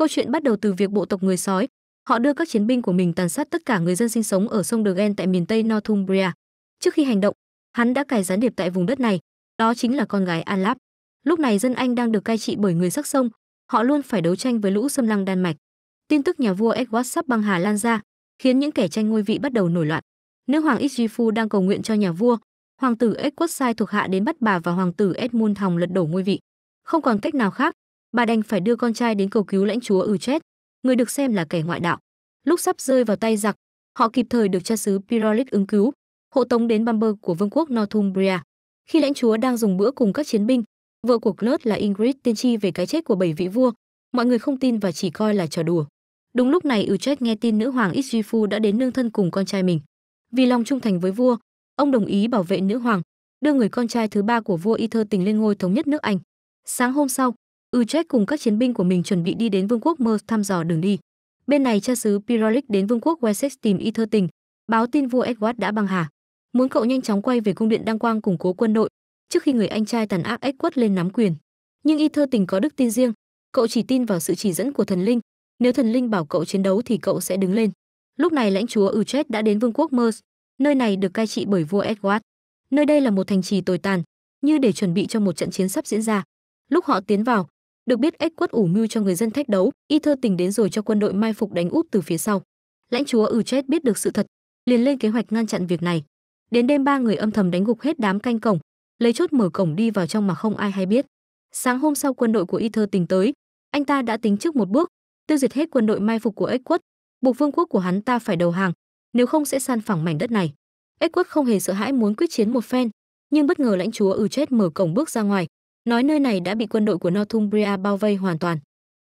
Câu chuyện bắt đầu từ việc bộ tộc người sói, họ đưa các chiến binh của mình tàn sát tất cả người dân sinh sống ở sông Dergen tại miền Tây Northumbria. Trước khi hành động, hắn đã cài gián điệp tại vùng đất này, đó chính là con gái Alap. Lúc này dân Anh đang được cai trị bởi người sắc sông, họ luôn phải đấu tranh với lũ xâm lăng Đan Mạch. Tin tức nhà vua Edward sắp băng hà lan ra, khiến những kẻ tranh ngôi vị bắt đầu nổi loạn. Nữ hoàng Isgifu đang cầu nguyện cho nhà vua, hoàng tử Edward sai thuộc hạ đến bắt bà và hoàng tử Edmund hòng lật đổ ngôi vị. Không còn cách nào khác, bà đành phải đưa con trai đến cầu cứu lãnh chúa ừ chết, người được xem là kẻ ngoại đạo. Lúc sắp rơi vào tay giặc, họ kịp thời được cha xứ Pyrolic ứng cứu, hộ tống đến Bamberg của vương quốc Northumbria. Khi lãnh chúa đang dùng bữa cùng các chiến binh, vợ của lớt là Ingrid tiên tri về cái chết của bảy vị vua, mọi người không tin và chỉ coi là trò đùa. Đúng lúc này Utrecht nghe tin nữ hoàng Isgifu đã đến nương thân cùng con trai mình. Vì lòng trung thành với vua, ông đồng ý bảo vệ nữ hoàng, đưa người con trai thứ ba của vua Ether tình lên ngôi thống nhất nước Anh. Sáng hôm sau, Utrecht cùng các chiến binh của mình chuẩn bị đi đến vương quốc Mer thăm dò đường đi. Bên này cha xứ Pyrolic đến vương quốc Wessex tìm y thơ tình, báo tin vua Edward đã băng hà. Muốn cậu nhanh chóng quay về cung điện đăng quang củng cố quân đội trước khi người anh trai tàn ác Edward lên nắm quyền. Nhưng y thơ tình có đức tin riêng, cậu chỉ tin vào sự chỉ dẫn của thần linh, nếu thần linh bảo cậu chiến đấu thì cậu sẽ đứng lên. Lúc này lãnh chúa Utrecht đã đến vương quốc Mers, nơi này được cai trị bởi vua Edward. Nơi đây là một thành trì tồi tàn, như để chuẩn bị cho một trận chiến sắp diễn ra. Lúc họ tiến vào, được biết ếch quất ủ mưu cho người dân thách đấu y thơ tình đến rồi cho quân đội mai phục đánh úp từ phía sau lãnh chúa ừ chết biết được sự thật liền lên kế hoạch ngăn chặn việc này đến đêm ba người âm thầm đánh gục hết đám canh cổng lấy chốt mở cổng đi vào trong mà không ai hay biết sáng hôm sau quân đội của y thơ tình tới anh ta đã tính trước một bước tiêu diệt hết quân đội mai phục của ếch quất buộc vương quốc của hắn ta phải đầu hàng nếu không sẽ san phẳng mảnh đất này ếch quất không hề sợ hãi muốn quyết chiến một phen nhưng bất ngờ lãnh chúa ừ chết mở cổng bước ra ngoài nói nơi này đã bị quân đội của Northumbria bao vây hoàn toàn.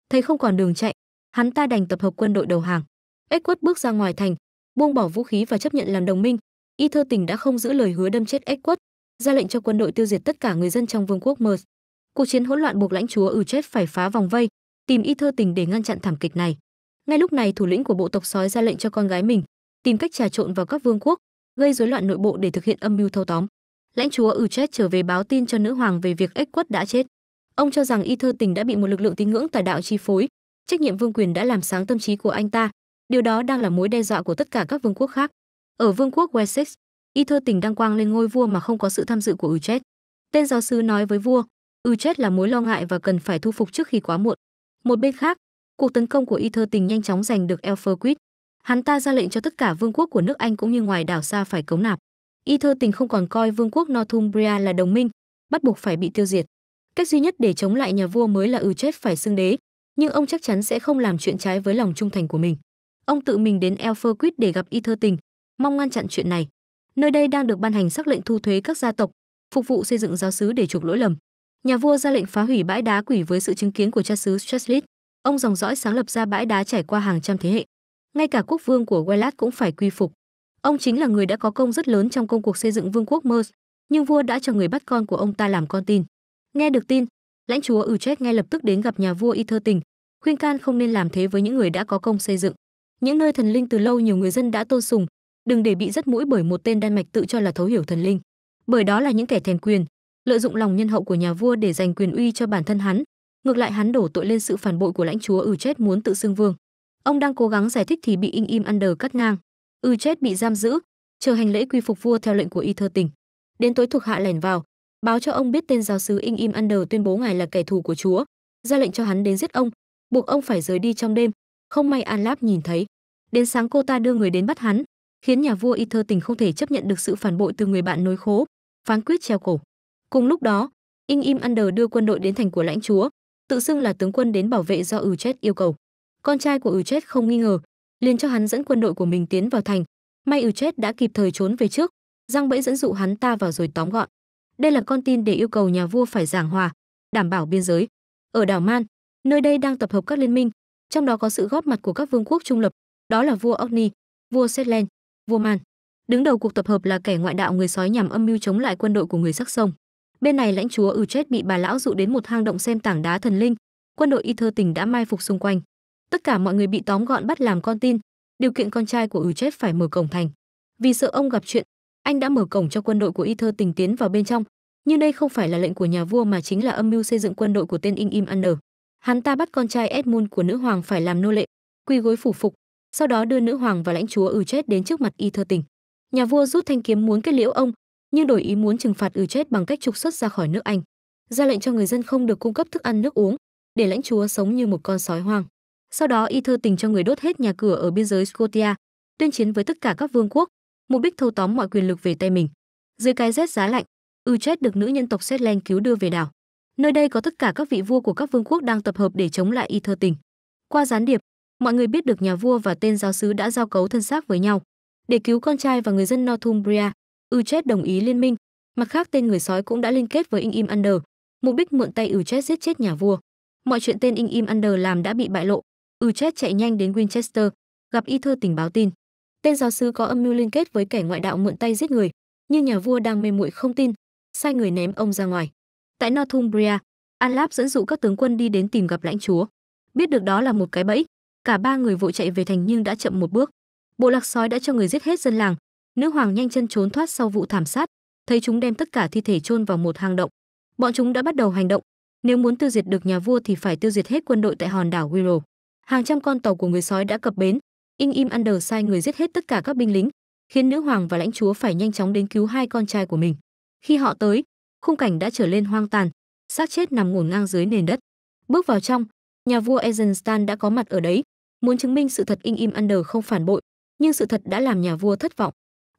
Thấy không còn đường chạy, hắn ta đành tập hợp quân đội đầu hàng. Edward bước ra ngoài thành, buông bỏ vũ khí và chấp nhận làm đồng minh. Y thơ tình đã không giữ lời hứa đâm chết Edward, ra lệnh cho quân đội tiêu diệt tất cả người dân trong vương quốc Mers. Cuộc chiến hỗn loạn buộc lãnh chúa Uchet phải phá vòng vây, tìm Y thơ tình để ngăn chặn thảm kịch này. Ngay lúc này thủ lĩnh của bộ tộc sói ra lệnh cho con gái mình tìm cách trà trộn vào các vương quốc, gây rối loạn nội bộ để thực hiện âm mưu thâu tóm lãnh chúa Utrecht trở về báo tin cho nữ hoàng về việc ếch quất đã chết. Ông cho rằng y thơ tình đã bị một lực lượng tín ngưỡng tà đạo chi phối, trách nhiệm vương quyền đã làm sáng tâm trí của anh ta. Điều đó đang là mối đe dọa của tất cả các vương quốc khác. Ở vương quốc Wessex, y thơ tình đang quang lên ngôi vua mà không có sự tham dự của Utrecht. Tên giáo sư nói với vua, Utrecht là mối lo ngại và cần phải thu phục trước khi quá muộn. Một bên khác, cuộc tấn công của y thơ tình nhanh chóng giành được Elferquid. Hắn ta ra lệnh cho tất cả vương quốc của nước Anh cũng như ngoài đảo xa phải cống nạp y thơ tình không còn coi vương quốc Northumbria là đồng minh, bắt buộc phải bị tiêu diệt. Cách duy nhất để chống lại nhà vua mới là ừ chết phải xưng đế, nhưng ông chắc chắn sẽ không làm chuyện trái với lòng trung thành của mình. Ông tự mình đến Elferquid để gặp y thơ tình, mong ngăn chặn chuyện này. Nơi đây đang được ban hành sắc lệnh thu thuế các gia tộc, phục vụ xây dựng giáo sứ để chuộc lỗi lầm. Nhà vua ra lệnh phá hủy bãi đá quỷ với sự chứng kiến của cha xứ Cheslit. Ông dòng dõi sáng lập ra bãi đá trải qua hàng trăm thế hệ. Ngay cả quốc vương của Welat cũng phải quy phục. Ông chính là người đã có công rất lớn trong công cuộc xây dựng vương quốc Mers, nhưng vua đã cho người bắt con của ông ta làm con tin. Nghe được tin, lãnh chúa Utrecht ngay lập tức đến gặp nhà vua Ether Tình, khuyên can không nên làm thế với những người đã có công xây dựng. Những nơi thần linh từ lâu nhiều người dân đã tôn sùng, đừng để bị rất mũi bởi một tên Đan Mạch tự cho là thấu hiểu thần linh. Bởi đó là những kẻ thèm quyền, lợi dụng lòng nhân hậu của nhà vua để giành quyền uy cho bản thân hắn, ngược lại hắn đổ tội lên sự phản bội của lãnh chúa Utrecht muốn tự xưng vương. Ông đang cố gắng giải thích thì bị Ing Im Under cắt ngang ư chết bị giam giữ chờ hành lễ quy phục vua theo lệnh của y thơ tỉnh đến tối thuộc hạ lẻn vào báo cho ông biết tên giáo sứ in im under tuyên bố ngài là kẻ thù của chúa ra lệnh cho hắn đến giết ông buộc ông phải rời đi trong đêm không may an láp nhìn thấy đến sáng cô ta đưa người đến bắt hắn khiến nhà vua y thơ tỉnh không thể chấp nhận được sự phản bội từ người bạn nối khố phán quyết treo cổ cùng lúc đó in im under đưa quân đội đến thành của lãnh chúa tự xưng là tướng quân đến bảo vệ do ừ chết yêu cầu con trai của ừ chết không nghi ngờ liền cho hắn dẫn quân đội của mình tiến vào thành may ừ chết đã kịp thời trốn về trước răng bẫy dẫn dụ hắn ta vào rồi tóm gọn đây là con tin để yêu cầu nhà vua phải giảng hòa đảm bảo biên giới ở đảo man nơi đây đang tập hợp các liên minh trong đó có sự góp mặt của các vương quốc trung lập đó là vua Ogni, vua setland vua man đứng đầu cuộc tập hợp là kẻ ngoại đạo người sói nhằm âm mưu chống lại quân đội của người sắc sông bên này lãnh chúa ừ chết bị bà lão dụ đến một hang động xem tảng đá thần linh quân đội y thơ tỉnh đã mai phục xung quanh tất cả mọi người bị tóm gọn bắt làm con tin điều kiện con trai của chết phải mở cổng thành vì sợ ông gặp chuyện anh đã mở cổng cho quân đội của y thơ tình tiến vào bên trong nhưng đây không phải là lệnh của nhà vua mà chính là âm mưu xây dựng quân đội của tên In Im ăn An hắn ta bắt con trai Edmund của nữ hoàng phải làm nô lệ quy gối phủ phục sau đó đưa nữ hoàng và lãnh chúa ừ chết đến trước mặt y thơ tình nhà vua rút thanh kiếm muốn kết liễu ông nhưng đổi ý muốn trừng phạt ừ chết bằng cách trục xuất ra khỏi nước Anh ra lệnh cho người dân không được cung cấp thức ăn nước uống để lãnh chúa sống như một con sói hoang sau đó y thư tình cho người đốt hết nhà cửa ở biên giới Scotia, tuyên chiến với tất cả các vương quốc, mục đích thâu tóm mọi quyền lực về tay mình. Dưới cái rét giá lạnh, Utrecht được nữ nhân tộc shetland cứu đưa về đảo. Nơi đây có tất cả các vị vua của các vương quốc đang tập hợp để chống lại y thơ tình. Qua gián điệp, mọi người biết được nhà vua và tên giáo sứ đã giao cấu thân xác với nhau. Để cứu con trai và người dân Northumbria, Utrecht đồng ý liên minh. Mặt khác tên người sói cũng đã liên kết với Ing Im Under, mục đích mượn tay Utrecht giết chết nhà vua. Mọi chuyện tên Ing Im Under làm đã bị bại lộ, Uchet chạy nhanh đến Winchester, gặp y thơ tình báo tin. Tên giáo sư có âm mưu liên kết với kẻ ngoại đạo mượn tay giết người, nhưng nhà vua đang mê muội không tin, sai người ném ông ra ngoài. Tại Northumbria, Alap dẫn dụ các tướng quân đi đến tìm gặp lãnh chúa. Biết được đó là một cái bẫy, cả ba người vội chạy về thành nhưng đã chậm một bước. Bộ lạc sói đã cho người giết hết dân làng, nữ hoàng nhanh chân trốn thoát sau vụ thảm sát, thấy chúng đem tất cả thi thể chôn vào một hang động. Bọn chúng đã bắt đầu hành động, nếu muốn tiêu diệt được nhà vua thì phải tiêu diệt hết quân đội tại hòn đảo Willow hàng trăm con tàu của người sói đã cập bến in im under sai người giết hết tất cả các binh lính khiến nữ hoàng và lãnh chúa phải nhanh chóng đến cứu hai con trai của mình khi họ tới khung cảnh đã trở lên hoang tàn xác chết nằm ngổn ngang dưới nền đất bước vào trong nhà vua Ezenstan đã có mặt ở đấy muốn chứng minh sự thật in im under không phản bội nhưng sự thật đã làm nhà vua thất vọng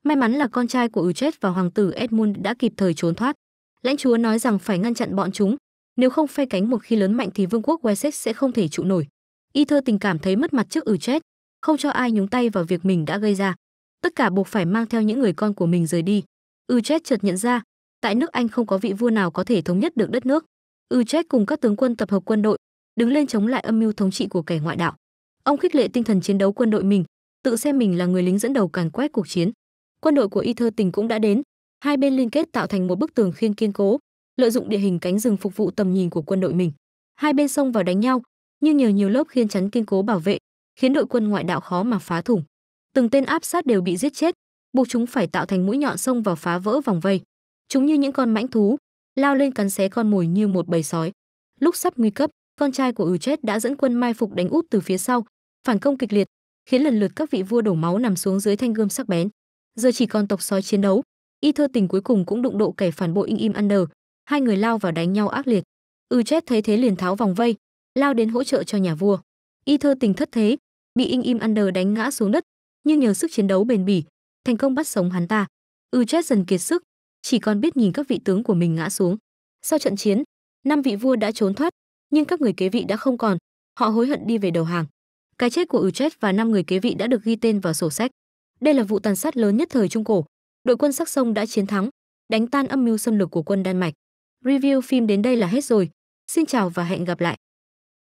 may mắn là con trai của Uchet và hoàng tử Edmund đã kịp thời trốn thoát lãnh chúa nói rằng phải ngăn chặn bọn chúng nếu không phe cánh một khi lớn mạnh thì vương quốc Wessex sẽ không thể trụ nổi y thơ tình cảm thấy mất mặt trước ừ chết không cho ai nhúng tay vào việc mình đã gây ra tất cả buộc phải mang theo những người con của mình rời đi ừ chết chợt nhận ra tại nước anh không có vị vua nào có thể thống nhất được đất nước ừ chết cùng các tướng quân tập hợp quân đội đứng lên chống lại âm mưu thống trị của kẻ ngoại đạo ông khích lệ tinh thần chiến đấu quân đội mình tự xem mình là người lính dẫn đầu càn quét cuộc chiến quân đội của y thơ tình cũng đã đến hai bên liên kết tạo thành một bức tường khiên kiên cố lợi dụng địa hình cánh rừng phục vụ tầm nhìn của quân đội mình hai bên xông vào đánh nhau như nhiều nhiều lớp khiên chắn kiên cố bảo vệ, khiến đội quân ngoại đạo khó mà phá thủng. Từng tên áp sát đều bị giết chết, buộc chúng phải tạo thành mũi nhọn xông vào phá vỡ vòng vây. Chúng như những con mãnh thú, lao lên cắn xé con mồi như một bầy sói. Lúc sắp nguy cấp, con trai của Ừ chết đã dẫn quân mai phục đánh úp từ phía sau, phản công kịch liệt, khiến lần lượt các vị vua đổ máu nằm xuống dưới thanh gươm sắc bén. Giờ chỉ còn tộc sói chiến đấu, y thơ tình cuối cùng cũng đụng độ kẻ phản bội in im under, hai người lao vào đánh nhau ác liệt. Ừ chết thấy thế liền tháo vòng vây, lao đến hỗ trợ cho nhà vua. Y thơ tình thất thế, bị Ing Im Under đánh ngã xuống đất, nhưng nhờ sức chiến đấu bền bỉ, thành công bắt sống hắn ta. Ư ừ chết dần kiệt sức, chỉ còn biết nhìn các vị tướng của mình ngã xuống. Sau trận chiến, năm vị vua đã trốn thoát, nhưng các người kế vị đã không còn, họ hối hận đi về đầu hàng. Cái chết của Uchet ừ và năm người kế vị đã được ghi tên vào sổ sách. Đây là vụ tàn sát lớn nhất thời Trung Cổ. Đội quân Sắc Sông đã chiến thắng, đánh tan âm mưu xâm lược của quân Đan Mạch. Review phim đến đây là hết rồi. Xin chào và hẹn gặp lại.